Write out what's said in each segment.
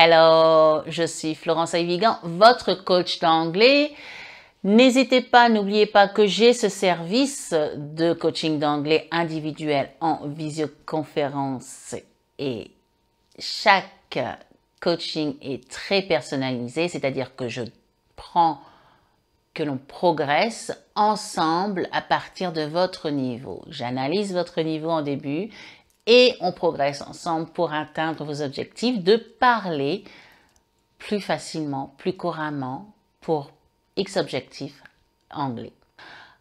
Hello, je suis Florence Ayvigan, votre coach d'anglais. N'hésitez pas, n'oubliez pas que j'ai ce service de coaching d'anglais individuel en visioconférence et chaque coaching est très personnalisé, c'est-à-dire que je prends que l'on progresse ensemble à partir de votre niveau. J'analyse votre niveau en début et on progresse ensemble pour atteindre vos objectifs, de parler plus facilement, plus couramment pour X objectifs anglais.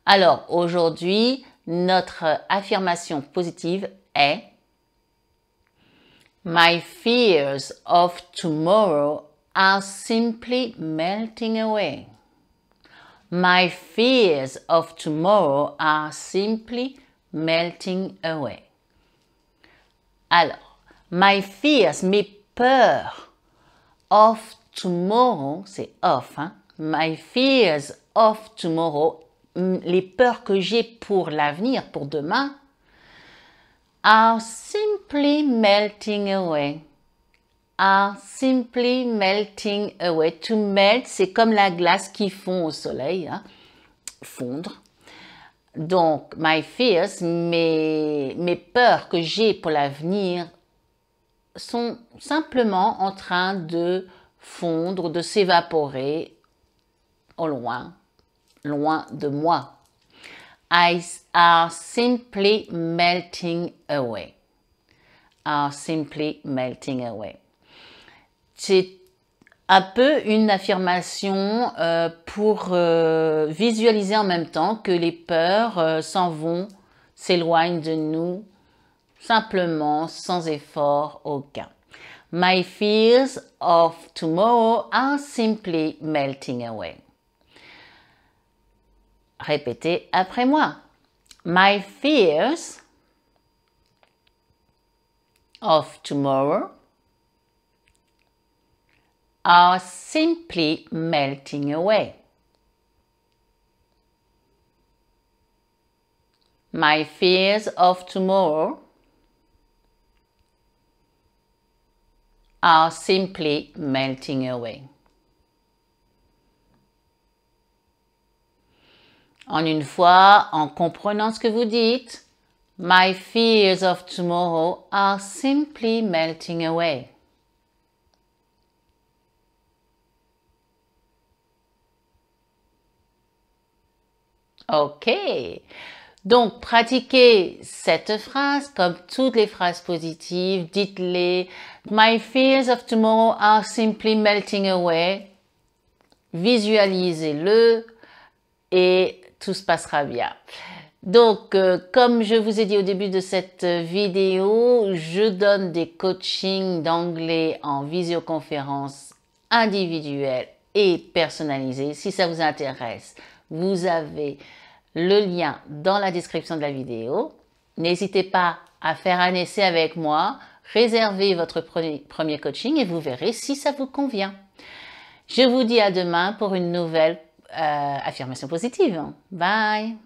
Alors aujourd'hui, notre affirmation positive est My fears of tomorrow are simply melting away. My fears of tomorrow are simply melting away. Alors, my fears, mes peurs of tomorrow, c'est off, hein. my fears of tomorrow, les peurs que j'ai pour l'avenir, pour demain, are simply melting away. Are simply melting away. To melt, c'est comme la glace qui fond au soleil, hein. fondre. Donc, my fears, mes, mes peurs que j'ai pour l'avenir sont simplement en train de fondre, de s'évaporer au loin, loin de moi. I are simply melting away. Are simply melting away un peu une affirmation euh, pour euh, visualiser en même temps que les peurs euh, s'en vont, s'éloignent de nous, simplement, sans effort aucun. My fears of tomorrow are simply melting away. Répétez après moi. My fears of tomorrow are simply melting away. My fears of tomorrow are simply melting away. En une fois, en comprenant ce que vous dites, My fears of tomorrow are simply melting away. OK. Donc, pratiquez cette phrase comme toutes les phrases positives. Dites-les. My fears of tomorrow are simply melting away. Visualisez-le et tout se passera bien. Donc, euh, comme je vous ai dit au début de cette euh, vidéo, je donne des coachings d'anglais en visioconférence individuelle et personnalisée si ça vous intéresse. Vous avez le lien dans la description de la vidéo. N'hésitez pas à faire un essai avec moi, réservez votre premier coaching et vous verrez si ça vous convient. Je vous dis à demain pour une nouvelle euh, affirmation positive. Bye